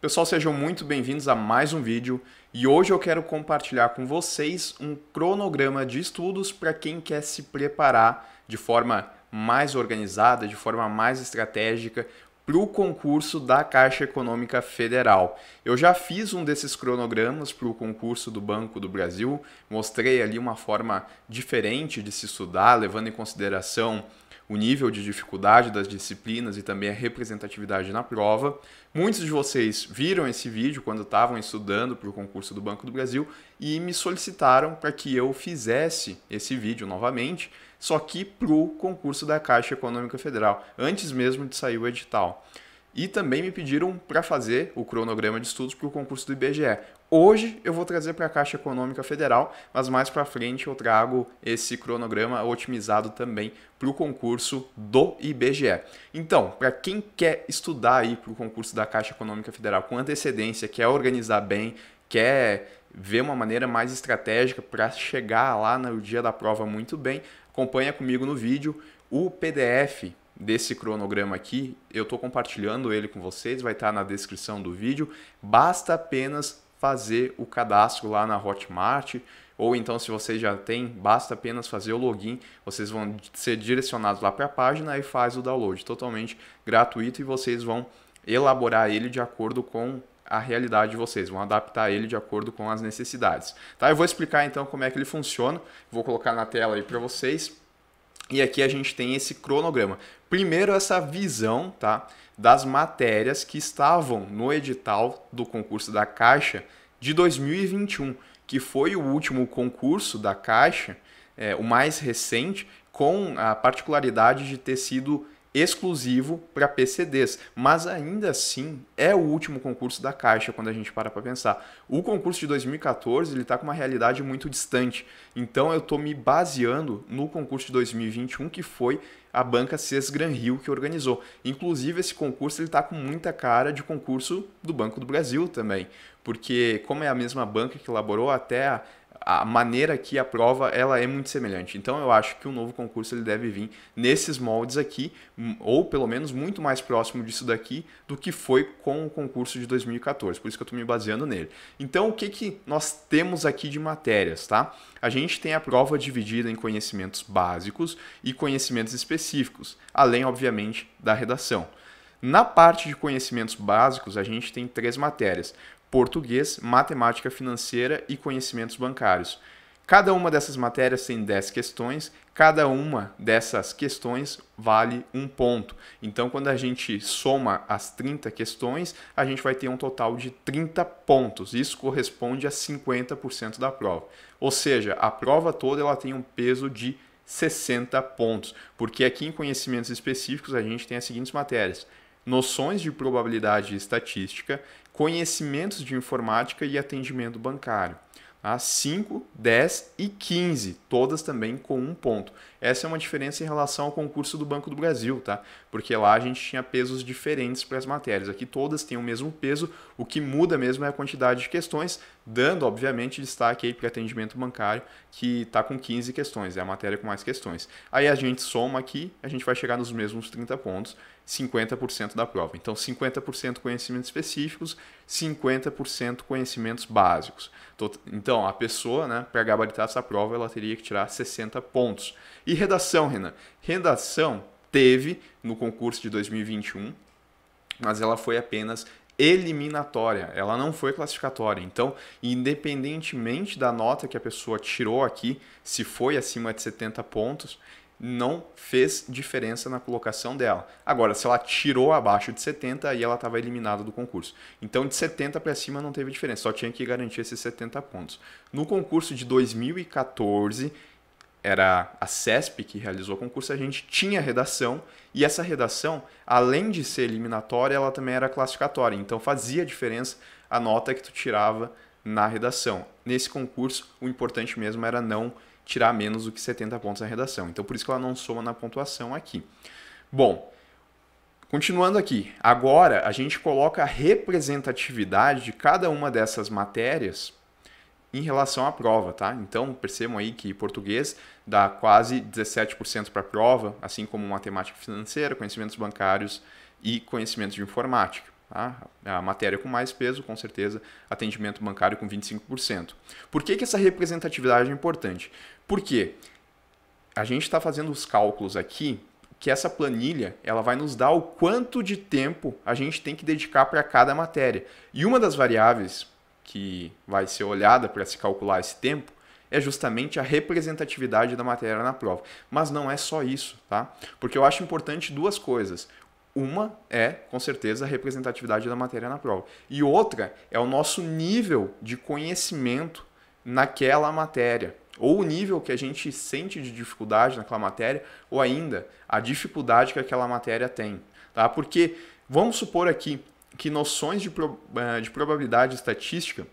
Pessoal, sejam muito bem-vindos a mais um vídeo e hoje eu quero compartilhar com vocês um cronograma de estudos para quem quer se preparar de forma mais organizada, de forma mais estratégica para o concurso da Caixa Econômica Federal. Eu já fiz um desses cronogramas para o concurso do Banco do Brasil, mostrei ali uma forma diferente de se estudar, levando em consideração o nível de dificuldade das disciplinas e também a representatividade na prova. Muitos de vocês viram esse vídeo quando estavam estudando para o concurso do Banco do Brasil e me solicitaram para que eu fizesse esse vídeo novamente, só que para o concurso da Caixa Econômica Federal, antes mesmo de sair o edital. E também me pediram para fazer o cronograma de estudos para o concurso do IBGE. Hoje eu vou trazer para a Caixa Econômica Federal, mas mais para frente eu trago esse cronograma otimizado também para o concurso do IBGE. Então, para quem quer estudar aí para o concurso da Caixa Econômica Federal com antecedência, quer organizar bem, quer ver uma maneira mais estratégica para chegar lá no dia da prova muito bem, acompanha comigo no vídeo o PDF desse cronograma aqui, eu estou compartilhando ele com vocês, vai estar tá na descrição do vídeo. Basta apenas fazer o cadastro lá na Hotmart, ou então se você já tem, basta apenas fazer o login, vocês vão ser direcionados lá para a página e faz o download totalmente gratuito e vocês vão elaborar ele de acordo com a realidade de vocês, vão adaptar ele de acordo com as necessidades. Tá? Eu vou explicar então como é que ele funciona, vou colocar na tela aí para vocês. E aqui a gente tem esse cronograma. Primeiro, essa visão tá, das matérias que estavam no edital do concurso da Caixa de 2021, que foi o último concurso da Caixa, é, o mais recente, com a particularidade de ter sido exclusivo para PCDs, mas ainda assim é o último concurso da Caixa quando a gente para para pensar. O concurso de 2014 ele está com uma realidade muito distante, então eu estou me baseando no concurso de 2021 que foi a banca Ces Gran Rio que organizou. Inclusive esse concurso ele está com muita cara de concurso do Banco do Brasil também, porque como é a mesma banca que elaborou até a a maneira que a prova ela é muito semelhante. Então eu acho que o novo concurso ele deve vir nesses moldes aqui, hum, ou pelo menos muito mais próximo disso daqui do que foi com o concurso de 2014. Por isso que eu estou me baseando nele. Então o que, que nós temos aqui de matérias, tá? A gente tem a prova dividida em conhecimentos básicos e conhecimentos específicos, além obviamente da redação. Na parte de conhecimentos básicos, a gente tem três matérias português, matemática financeira e conhecimentos bancários. Cada uma dessas matérias tem 10 questões, cada uma dessas questões vale um ponto. Então, quando a gente soma as 30 questões, a gente vai ter um total de 30 pontos. Isso corresponde a 50% da prova. Ou seja, a prova toda ela tem um peso de 60 pontos, porque aqui em conhecimentos específicos a gente tem as seguintes matérias: noções de probabilidade e estatística, conhecimentos de informática e atendimento bancário. 5, tá? 10 e 15, todas também com um ponto. Essa é uma diferença em relação ao concurso do Banco do Brasil, tá? Porque lá a gente tinha pesos diferentes para as matérias. Aqui todas têm o mesmo peso, o que muda mesmo é a quantidade de questões, dando, obviamente, destaque aí para atendimento bancário, que está com 15 questões, é a matéria com mais questões. Aí a gente soma aqui, a gente vai chegar nos mesmos 30 pontos, 50% da prova. Então, 50% conhecimentos específicos, 50% conhecimentos básicos. Então, a pessoa, né, para gabaritar essa prova, ela teria que tirar 60 pontos. E redação, Renan? Redação teve no concurso de 2021, mas ela foi apenas eliminatória, ela não foi classificatória. Então, independentemente da nota que a pessoa tirou aqui, se foi acima de 70 pontos, não fez diferença na colocação dela. Agora, se ela tirou abaixo de 70, aí ela estava eliminada do concurso. Então, de 70 para cima não teve diferença, só tinha que garantir esses 70 pontos. No concurso de 2014, era a CESP que realizou o concurso, a gente tinha redação e essa redação, além de ser eliminatória, ela também era classificatória. Então fazia diferença a nota que tu tirava na redação. Nesse concurso, o importante mesmo era não tirar menos do que 70 pontos na redação. Então por isso que ela não soma na pontuação aqui. Bom, Continuando aqui, agora a gente coloca a representatividade de cada uma dessas matérias em relação à prova, tá? Então percebam aí que português dá quase 17% para a prova, assim como matemática financeira, conhecimentos bancários e conhecimentos de informática. Tá? A matéria com mais peso, com certeza, atendimento bancário com 25%. Por que, que essa representatividade é importante? Porque a gente está fazendo os cálculos aqui que essa planilha ela vai nos dar o quanto de tempo a gente tem que dedicar para cada matéria. E uma das variáveis que vai ser olhada para se calcular esse tempo é justamente a representatividade da matéria na prova. Mas não é só isso, tá? Porque eu acho importante duas coisas. Uma é, com certeza, a representatividade da matéria na prova. E outra é o nosso nível de conhecimento naquela matéria. Ou o nível que a gente sente de dificuldade naquela matéria, ou ainda a dificuldade que aquela matéria tem. Tá? Porque, vamos supor aqui, que noções de, pro, eh, de probabilidade estatística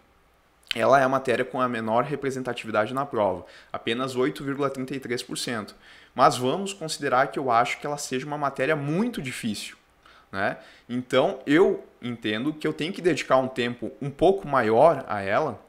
ela é a matéria com a menor representatividade na prova, apenas 8,33%. Mas vamos considerar que eu acho que ela seja uma matéria muito difícil. Né? Então eu entendo que eu tenho que dedicar um tempo um pouco maior a ela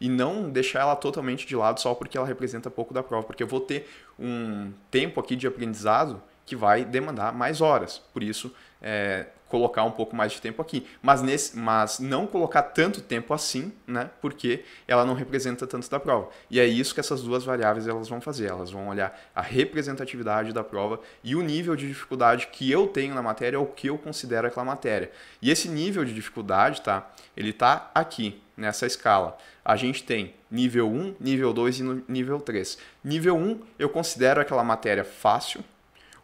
e não deixar ela totalmente de lado só porque ela representa pouco da prova, porque eu vou ter um tempo aqui de aprendizado que vai demandar mais horas. Por isso, é, colocar um pouco mais de tempo aqui. Mas, nesse, mas não colocar tanto tempo assim, né? Porque ela não representa tanto da prova. E é isso que essas duas variáveis elas vão fazer. Elas vão olhar a representatividade da prova e o nível de dificuldade que eu tenho na matéria é o que eu considero aquela matéria. E esse nível de dificuldade, tá? Ele tá aqui nessa escala. A gente tem nível 1, nível 2 e nível 3. Nível 1 eu considero aquela matéria fácil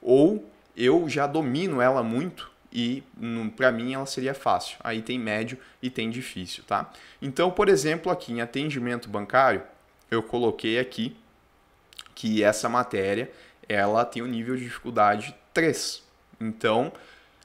ou eu já domino ela muito e para mim ela seria fácil. Aí tem médio e tem difícil, tá? Então, por exemplo, aqui em atendimento bancário, eu coloquei aqui que essa matéria ela tem um nível de dificuldade 3. Então,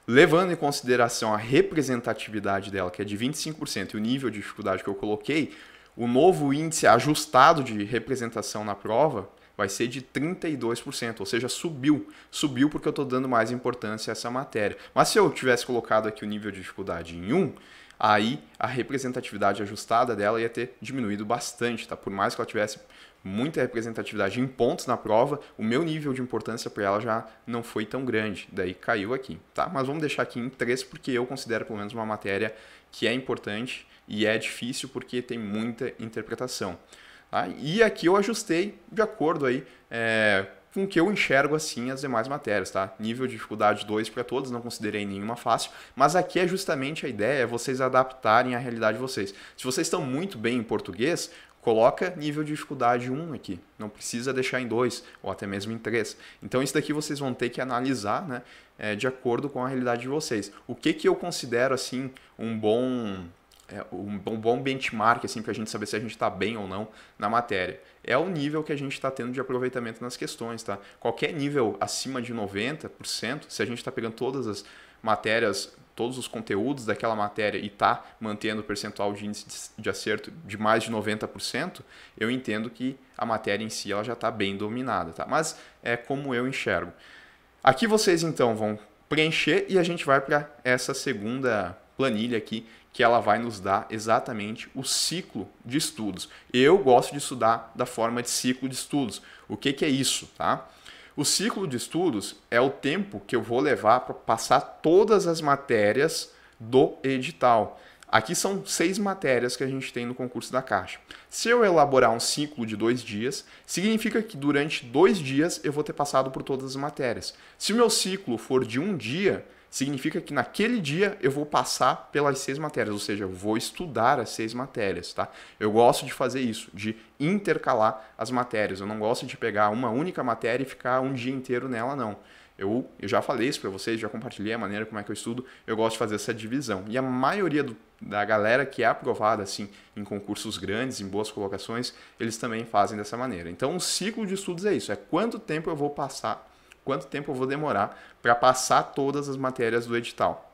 levando em consideração a representatividade dela, que é de 25%, e o nível de dificuldade que eu coloquei, o novo índice ajustado de representação na prova, vai ser de 32%, ou seja, subiu. Subiu porque eu estou dando mais importância a essa matéria. Mas se eu tivesse colocado aqui o nível de dificuldade em 1, aí a representatividade ajustada dela ia ter diminuído bastante, tá? Por mais que ela tivesse muita representatividade em pontos na prova, o meu nível de importância para ela já não foi tão grande, daí caiu aqui, tá? Mas vamos deixar aqui em 3 porque eu considero pelo menos uma matéria que é importante e é difícil porque tem muita interpretação. Tá? E aqui eu ajustei de acordo aí, é, com que eu enxergo assim as demais matérias, tá? Nível de dificuldade 2 para todas, não considerei nenhuma fácil, mas aqui é justamente a ideia, é vocês adaptarem à realidade de vocês. Se vocês estão muito bem em português, coloca nível de dificuldade 1 aqui, não precisa deixar em 2 ou até mesmo em 3. Então isso daqui vocês vão ter que analisar, né, é, de acordo com a realidade de vocês. O que que eu considero assim um bom é, um bom benchmark assim para a gente saber se a gente está bem ou não na matéria. É o nível que a gente está tendo de aproveitamento nas questões, tá? Qualquer nível acima de 90%, se a gente está pegando todas as matérias, todos os conteúdos daquela matéria e está mantendo o percentual de índice de acerto de mais de 90%, eu entendo que a matéria em si ela já está bem dominada, tá? Mas é como eu enxergo. Aqui vocês então vão preencher e a gente vai para essa segunda planilha aqui que ela vai nos dar exatamente o ciclo de estudos. Eu gosto de estudar da forma de ciclo de estudos. O que, que é isso? Tá? O ciclo de estudos é o tempo que eu vou levar para passar todas as matérias do edital. Aqui são seis matérias que a gente tem no concurso da Caixa. Se eu elaborar um ciclo de dois dias, significa que durante dois dias eu vou ter passado por todas as matérias. Se o meu ciclo for de um dia, significa que naquele dia eu vou passar pelas seis matérias, ou seja, eu vou estudar as seis matérias, tá? Eu gosto de fazer isso, de intercalar as matérias. Eu não gosto de pegar uma única matéria e ficar um dia inteiro nela, não. Eu, eu já falei isso para vocês, já compartilhei a maneira como é que eu estudo, eu gosto de fazer essa divisão. E a maioria do, da galera que é aprovada assim em concursos grandes, em boas colocações, eles também fazem dessa maneira. Então, o um ciclo de estudos é isso, é quanto tempo eu vou passar quanto tempo eu vou demorar para passar todas as matérias do edital.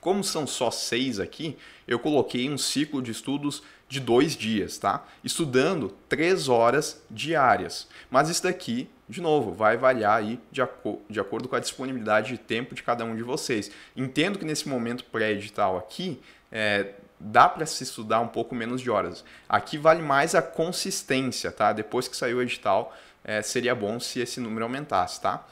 Como são só seis aqui, eu coloquei um ciclo de estudos de dois dias, tá? Estudando três horas diárias. Mas isso daqui, de novo, vai variar aí de, aco de acordo com a disponibilidade de tempo de cada um de vocês. Entendo que nesse momento pré-edital aqui, é, dá para se estudar um pouco menos de horas. Aqui vale mais a consistência, tá? Depois que saiu o edital, é, seria bom se esse número aumentasse, tá?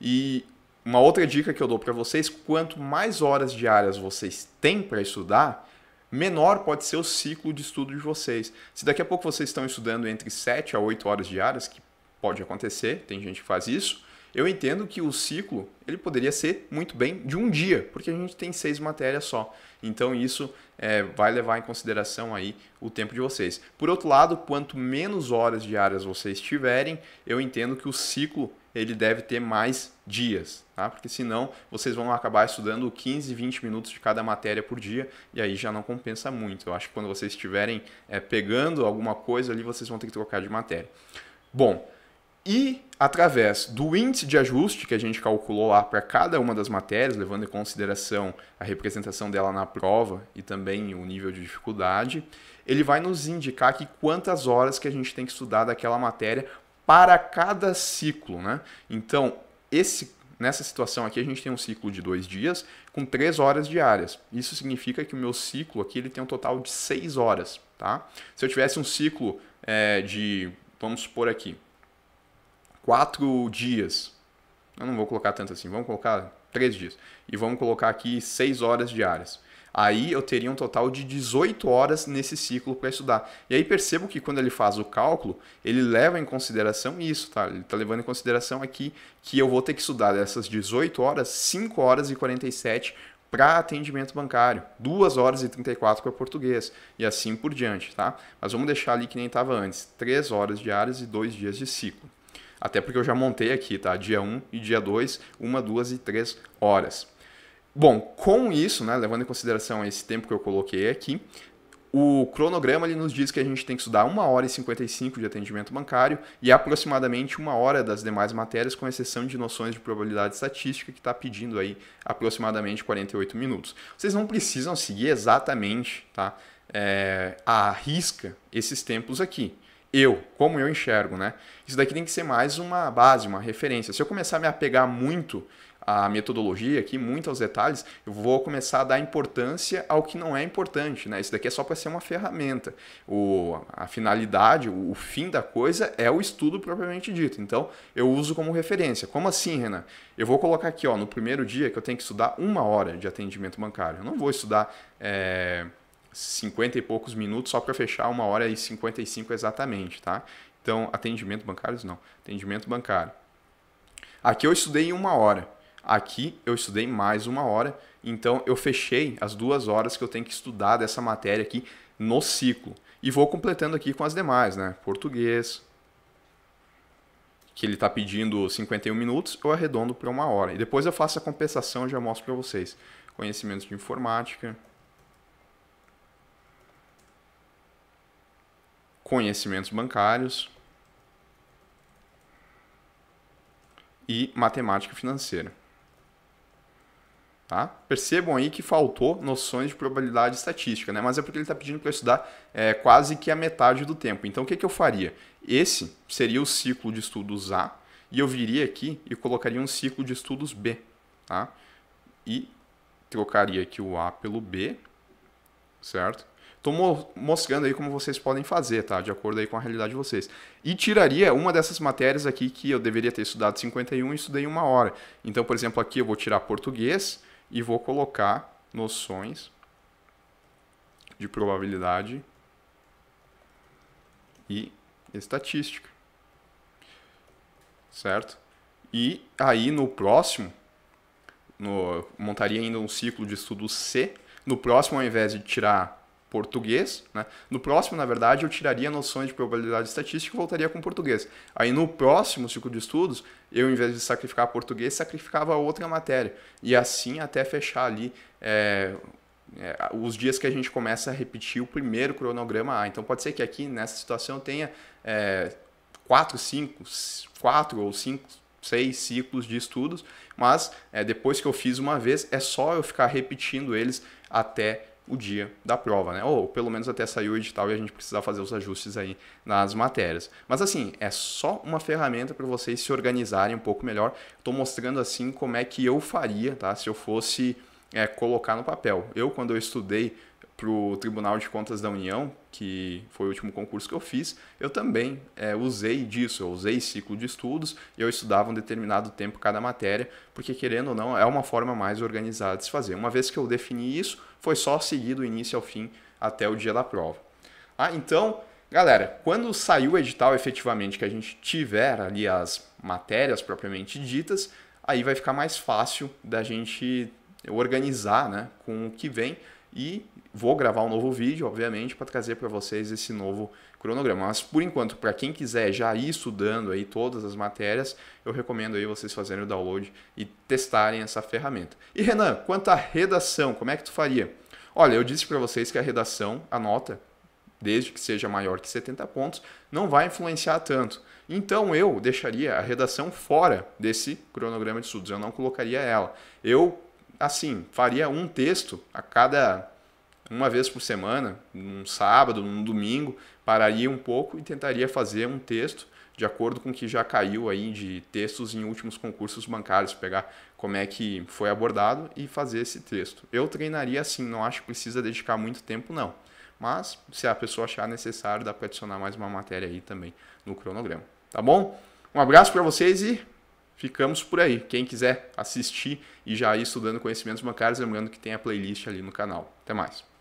E uma outra dica que eu dou para vocês, quanto mais horas diárias vocês têm para estudar, menor pode ser o ciclo de estudo de vocês. Se daqui a pouco vocês estão estudando entre 7 a 8 horas diárias, que pode acontecer, tem gente que faz isso, eu entendo que o ciclo ele poderia ser muito bem de um dia, porque a gente tem seis matérias só. Então isso é, vai levar em consideração aí o tempo de vocês. Por outro lado, quanto menos horas diárias vocês tiverem, eu entendo que o ciclo ele deve ter mais dias, tá? Porque senão vocês vão acabar estudando 15, 20 minutos de cada matéria por dia e aí já não compensa muito. Eu acho que quando vocês estiverem é, pegando alguma coisa ali, vocês vão ter que trocar de matéria. Bom, e através do índice de ajuste que a gente calculou lá para cada uma das matérias, levando em consideração a representação dela na prova e também o nível de dificuldade, ele vai nos indicar que quantas horas que a gente tem que estudar daquela matéria para cada ciclo. Né? Então, esse, nessa situação aqui, a gente tem um ciclo de dois dias com três horas diárias. Isso significa que o meu ciclo aqui ele tem um total de seis horas. Tá? Se eu tivesse um ciclo é, de, vamos supor aqui, quatro dias, eu não vou colocar tanto assim, vamos colocar três dias. E vamos colocar aqui seis horas diárias. Aí eu teria um total de 18 horas nesse ciclo para estudar. E aí percebo que quando ele faz o cálculo, ele leva em consideração isso, tá? Ele está levando em consideração aqui que eu vou ter que estudar dessas 18 horas, 5 horas e 47 para atendimento bancário, 2 horas e 34 para português e assim por diante, tá? Mas vamos deixar ali que nem estava antes, 3 horas diárias e 2 dias de ciclo. Até porque eu já montei aqui, tá? Dia 1 e dia 2, 1, 2 e 3 horas. Bom, com isso, né, levando em consideração esse tempo que eu coloquei aqui, o cronograma ele nos diz que a gente tem que estudar 1 hora e 55 de atendimento bancário e aproximadamente uma hora das demais matérias, com exceção de noções de probabilidade estatística, que está pedindo aí aproximadamente 48 minutos. Vocês não precisam seguir exatamente tá, é, a risca esses tempos aqui eu, como eu enxergo, né? Isso daqui tem que ser mais uma base, uma referência. Se eu começar a me apegar muito à metodologia aqui, muito aos detalhes, eu vou começar a dar importância ao que não é importante, né? Isso daqui é só para ser uma ferramenta. O, a finalidade, o, o, fim da coisa é o estudo propriamente dito. Então, eu uso como referência. Como assim, Renan? Eu vou colocar aqui, ó, no primeiro dia que eu tenho que estudar uma hora de atendimento bancário. Eu não vou estudar... É 50 e poucos minutos só para fechar uma hora e 55 exatamente, tá? Então, atendimento bancário não, atendimento bancário. Aqui eu estudei em uma hora, aqui eu estudei mais uma hora, então eu fechei as duas horas que eu tenho que estudar dessa matéria aqui no ciclo. E vou completando aqui com as demais, né? Português, que ele está pedindo 51 minutos, eu arredondo para uma hora. E depois eu faço a compensação e já mostro para vocês. Conhecimentos de informática. conhecimentos bancários e matemática financeira. Tá? Percebam aí que faltou noções de probabilidade estatística, né? mas é porque ele está pedindo para estudar é, quase que a metade do tempo. Então o que, que eu faria? Esse seria o ciclo de estudos A, e eu viria aqui e colocaria um ciclo de estudos B. Tá? E trocaria aqui o A pelo B, certo? Estou mostrando aí como vocês podem fazer, tá? De acordo aí com a realidade de vocês. E tiraria uma dessas matérias aqui que eu deveria ter estudado 51 e estudei uma hora. Então, por exemplo, aqui eu vou tirar português e vou colocar noções de probabilidade e estatística. Certo? E aí no próximo, no, montaria ainda um ciclo de estudo C. No próximo, ao invés de tirar português. Né? No próximo, na verdade, eu tiraria noções de probabilidade estatística e voltaria com português. Aí no próximo ciclo de estudos, eu, em vez de sacrificar português, sacrificava outra matéria. E assim até fechar ali. É, é, os dias que a gente começa a repetir o primeiro cronograma A. Então pode ser que aqui nessa situação tenha é, quatro, cinco, quatro ou cinco, seis ciclos de estudos, mas é, depois que eu fiz uma vez é só eu ficar repetindo eles até o dia da prova, né? Ou pelo menos até sair o edital e a gente precisar fazer os ajustes aí nas matérias. Mas assim, é só uma ferramenta para vocês se organizarem um pouco melhor. Estou mostrando assim como é que eu faria, tá? Se eu fosse é, colocar no papel. Eu, quando eu estudei para o Tribunal de Contas da União, que foi o último concurso que eu fiz, eu também é, usei disso, eu usei ciclo de estudos e eu estudava um determinado tempo cada matéria, porque querendo ou não, é uma forma mais organizada de se fazer. Uma vez que eu defini isso, foi só seguir do início ao fim até o dia da prova. Ah, então, galera, quando saiu o edital efetivamente, que a gente tiver ali as matérias propriamente ditas, aí vai ficar mais fácil da gente organizar né, com o que vem e Vou gravar um novo vídeo, obviamente, para trazer para vocês esse novo cronograma. Mas por enquanto, para quem quiser já ir estudando aí todas as matérias, eu recomendo aí vocês fazerem o download e testarem essa ferramenta. E Renan, quanto à redação, como é que tu faria? Olha, eu disse para vocês que a redação, a nota, desde que seja maior que 70 pontos, não vai influenciar tanto. Então eu deixaria a redação fora desse cronograma de estudos, eu não colocaria ela. Eu, assim, faria um texto a cada uma vez por semana, num sábado, num domingo, pararia um pouco e tentaria fazer um texto de acordo com o que já caiu aí de textos em últimos concursos bancários, pegar como é que foi abordado e fazer esse texto. Eu treinaria assim, não acho que precisa dedicar muito tempo não. Mas se a pessoa achar necessário, dá para adicionar mais uma matéria aí também no cronograma, tá bom? Um abraço para vocês e ficamos por aí. Quem quiser assistir e já ir estudando conhecimentos bancários, lembrando que tem a playlist ali no canal. Até mais.